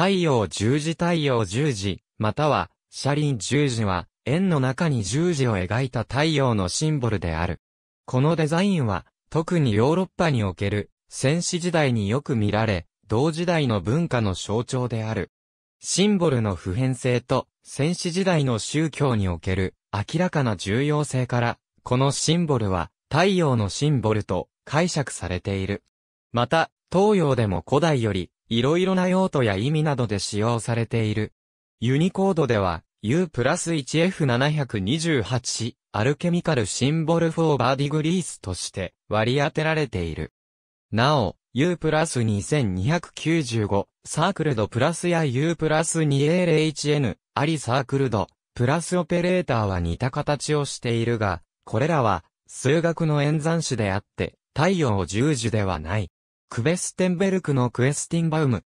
太陽十字太陽十字、または、車輪十字は、円の中に十字を描いた太陽のシンボルである。このデザインは、特にヨーロッパにおける、戦士時代によく見られ、同時代の文化の象徴である。シンボルの普遍性と、戦士時代の宗教における、明らかな重要性から、このシンボルは、太陽のシンボルと解釈されている。また、東洋でも古代より、いろいろな用途や意味などで使用されている。ユニコードでは U プラス 1F728 アルケミカルシンボルフォーバーディグリースとして割り当てられている。なお、U プラス2295サークルドプラスや U プラス 2LHN ありサークルドプラスオペレーターは似た形をしているが、これらは数学の演算子であって、太陽を十字ではない。クベステンベルクのクエスティンバウム。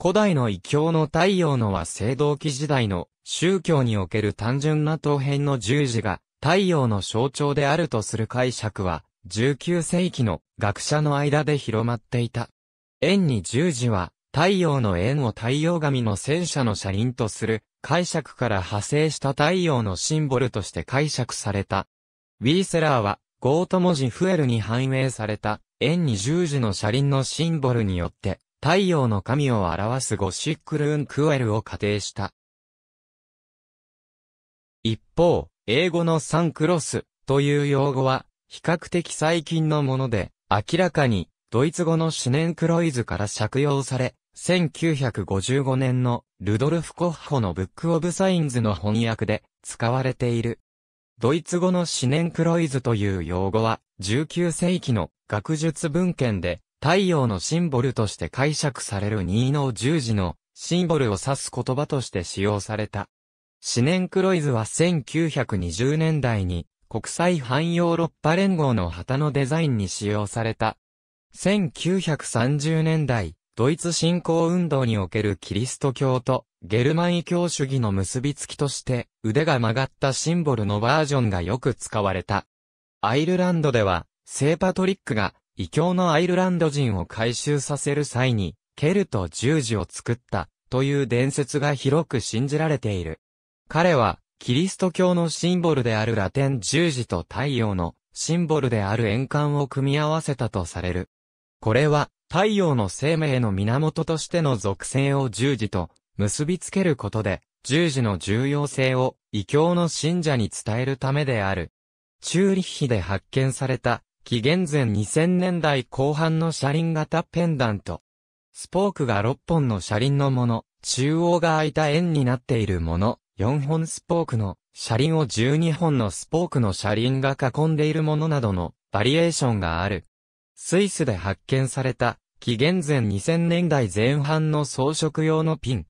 古代の異教の太陽のは青銅器時代の宗教における単純な陶片の十字が太陽の象徴であるとする解釈は19世紀の学者の間で広まっていた。円に十字は太陽の円を太陽神の戦車の車輪とする解釈から派生した太陽のシンボルとして解釈された。ウィーセラーはゴート文字フエルに反映された円に十字の車輪のシンボルによって、太陽の神を表すゴシックルーンクエルを仮定した。一方、英語のサンクロスという用語は、比較的最近のもので、明らかに、ドイツ語のシネンクロイズから借用され、1955年のルドルフ・コッホのブック・オブ・サインズの翻訳で使われている。ドイツ語のシネンクロイズという用語は、19世紀の学術文献で、太陽のシンボルとして解釈される二の十字のシンボルを指す言葉として使用された。シネンクロイズは1920年代に国際反ヨーロッパ連合の旗のデザインに使用された。1930年代、ドイツ信仰運動におけるキリスト教とゲルマン異教主義の結びつきとして、腕が曲がったシンボルのバージョンがよく使われた。アイルランドでは、聖パトリックが、異教のアイルランド人を回収させる際に、ケルト十字を作った、という伝説が広く信じられている。彼は、キリスト教のシンボルであるラテン十字と太陽のシンボルである円環を組み合わせたとされる。これは、太陽の生命の源としての属性を十字と結びつけることで、十字の重要性を異教の信者に伝えるためである。チューリッヒで発見された、紀元前2000年代後半の車輪型ペンダント。スポークが6本の車輪のもの、中央が空いた円になっているもの、4本スポークの車輪を12本のスポークの車輪が囲んでいるものなどのバリエーションがある。スイスで発見された紀元前2000年代前半の装飾用のピン。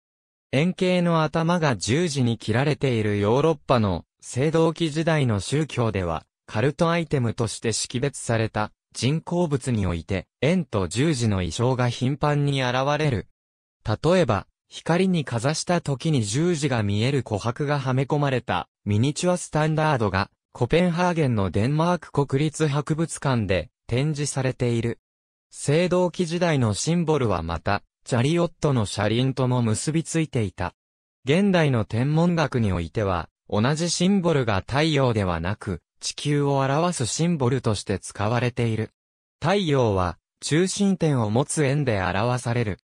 円形の頭が十字に切られているヨーロッパの青銅器時代の宗教では、カルトアイテムとして識別された人工物において、円と十字の意装が頻繁に現れる。例えば、光にかざした時に十字が見える琥珀がはめ込まれたミニチュアスタンダードが、コペンハーゲンのデンマーク国立博物館で展示されている。青銅器時代のシンボルはまた、チャリオットの車輪とも結びついていた。現代の天文学においては、同じシンボルが太陽ではなく、地球を表すシンボルとして使われている。太陽は、中心点を持つ円で表される。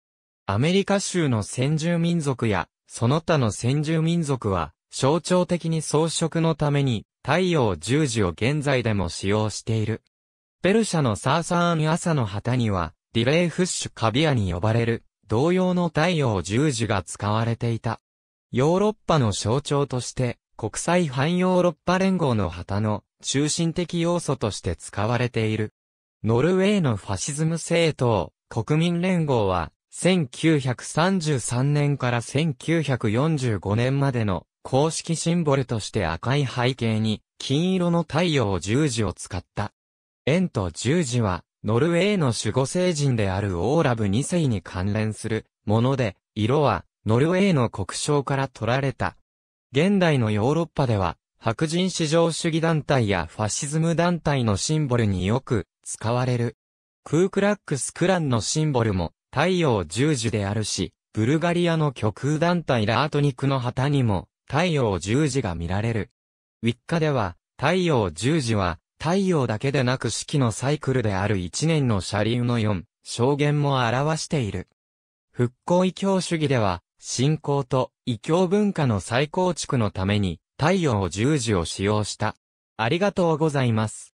アメリカ州の先住民族や、その他の先住民族は、象徴的に装飾のために、太陽十字を現在でも使用している。ペルシャのサーサーン朝の旗には、ディレイフッシュカビアに呼ばれる、同様の太陽十字が使われていた。ヨーロッパの象徴として、国際反ヨーロッパ連合の旗の中心的要素として使われている。ノルウェーのファシズム政党、国民連合は、1933年から1945年までの公式シンボルとして赤い背景に金色の太陽十字を使った。円と十字はノルウェーの守護聖人であるオーラブ2世に関連するもので、色はノルウェーの国章から取られた。現代のヨーロッパでは、白人至上主義団体やファシズム団体のシンボルによく使われる。クークラックスクランのシンボルも太陽十字であるし、ブルガリアの極右団体ラートニクの旗にも太陽十字が見られる。ウィッカでは太陽十字は太陽だけでなく四季のサイクルである一年の車輪の4、証言も表している。復興異教主義では、信仰と異教文化の再構築のために、太陽を十字を使用した。ありがとうございます。